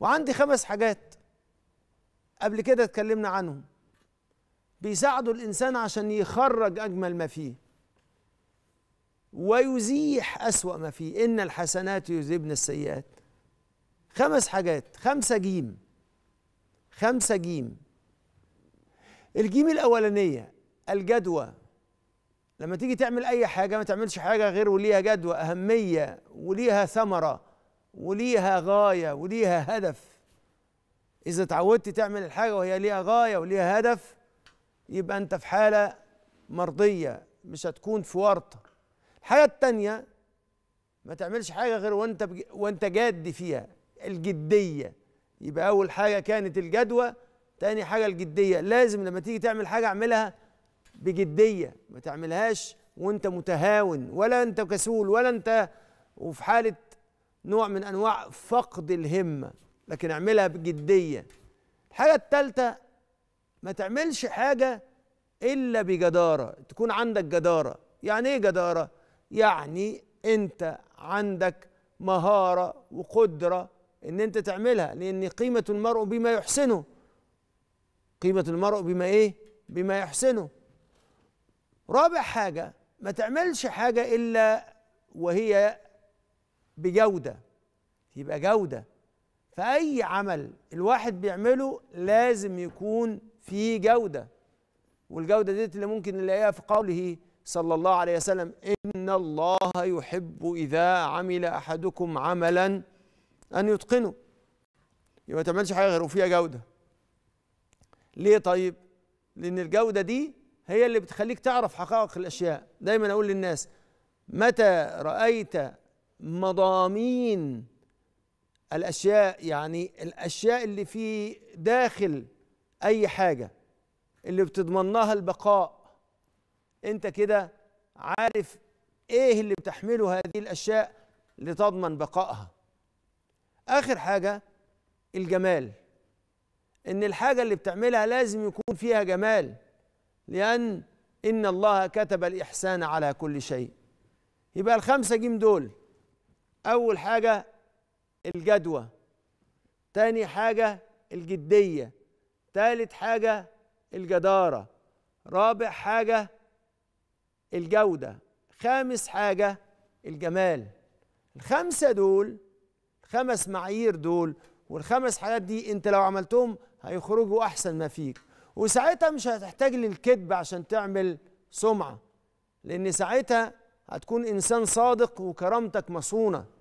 وعندي خمس حاجات قبل كده اتكلمنا عنهم بيساعدوا الانسان عشان يخرج اجمل ما فيه ويزيح اسوا ما فيه ان الحسنات يذيبن السيئات خمس حاجات خمسه جيم خمسه جيم الجيم الاولانيه الجدوى لما تيجي تعمل اي حاجه ما تعملش حاجه غير وليها جدوى اهميه وليها ثمره وليها غاية وليها هدف إذا اتعودت تعمل الحاجة وهي ليها غاية وليها هدف يبقى أنت في حالة مرضية مش هتكون في ورطة الحاجة التانية ما تعملش حاجة غير وأنت بج... وأنت جاد فيها الجدية يبقى أول حاجة كانت الجدوى تاني حاجة الجدية لازم لما تيجي تعمل حاجة اعملها بجدية ما تعملهاش وأنت متهاون ولا أنت كسول ولا أنت وفي حالة نوع من انواع فقد الهمه لكن اعملها بجديه الحاجه الثالثه ما تعملش حاجه الا بجداره تكون عندك جداره يعني ايه جداره يعني انت عندك مهاره وقدره ان انت تعملها لان قيمه المرء بما يحسنه قيمه المرء بما ايه بما يحسنه رابع حاجه ما تعملش حاجه الا وهي بجوده يبقى جوده فاي عمل الواحد بيعمله لازم يكون فيه جوده والجوده ديت اللي ممكن نلاقيها في قوله صلى الله عليه وسلم ان الله يحب اذا عمل احدكم عملا ان يتقنه يبقى ما تعملش حاجه غير وفيها جوده ليه طيب لان الجوده دي هي اللي بتخليك تعرف حقائق الاشياء دايما اقول للناس متى رايت مضامين الاشياء يعني الاشياء اللي في داخل اي حاجه اللي بتضمن لها البقاء انت كده عارف ايه اللي بتحمله هذه الاشياء لتضمن بقائها اخر حاجه الجمال ان الحاجه اللي بتعملها لازم يكون فيها جمال لان ان الله كتب الاحسان على كل شيء يبقى الخمسه جيم دول اول حاجه الجدوى تاني حاجه الجديه تالت حاجه الجداره رابع حاجه الجوده خامس حاجه الجمال الخمسه دول الخمس معايير دول والخمس حاجات دي انت لو عملتهم هيخرجوا احسن ما فيك وساعتها مش هتحتاج للكذب عشان تعمل سمعه لان ساعتها هتكون انسان صادق وكرامتك مصونه